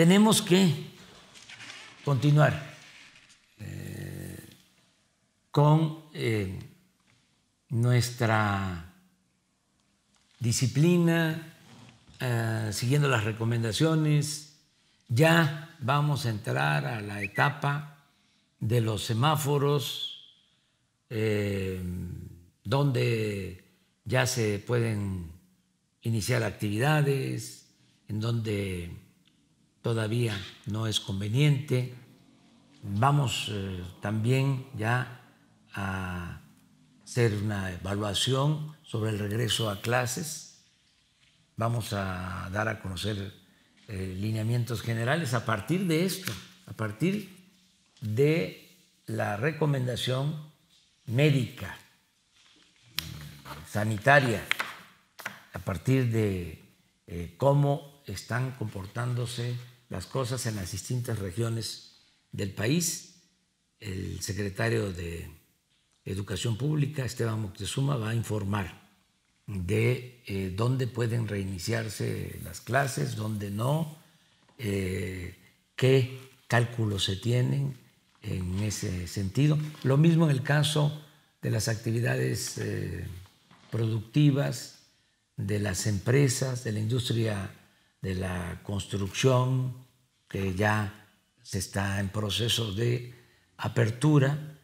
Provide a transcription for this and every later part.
tenemos que continuar eh, con eh, nuestra disciplina, eh, siguiendo las recomendaciones. Ya vamos a entrar a la etapa de los semáforos, donde ya se pueden iniciar actividades, en donde todavía no es conveniente. Vamos eh, también ya a hacer una evaluación sobre el regreso a clases. Vamos a dar a conocer eh, lineamientos generales a partir de esto, a partir de la recomendación médica, eh, sanitaria, a partir de cómo están comportándose las cosas en las distintas regiones del país. El secretario de Educación Pública, Esteban Moctezuma, va a informar de eh, dónde pueden reiniciarse las clases, dónde no, eh, qué cálculos se tienen en ese sentido. Lo mismo en el caso de las actividades eh, productivas, de las empresas, de la industria de la construcción que ya se está en proceso de apertura,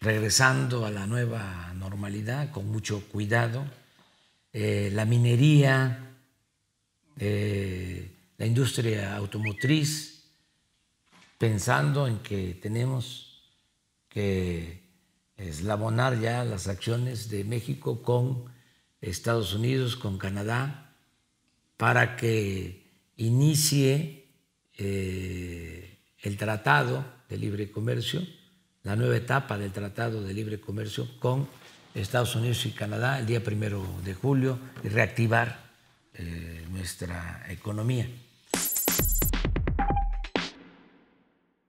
regresando a la nueva normalidad con mucho cuidado, eh, la minería, eh, la industria automotriz, pensando en que tenemos que eslabonar ya las acciones de México con Estados Unidos, con Canadá, para que inicie eh, el Tratado de Libre Comercio, la nueva etapa del Tratado de Libre Comercio con Estados Unidos y Canadá el día primero de julio y reactivar eh, nuestra economía.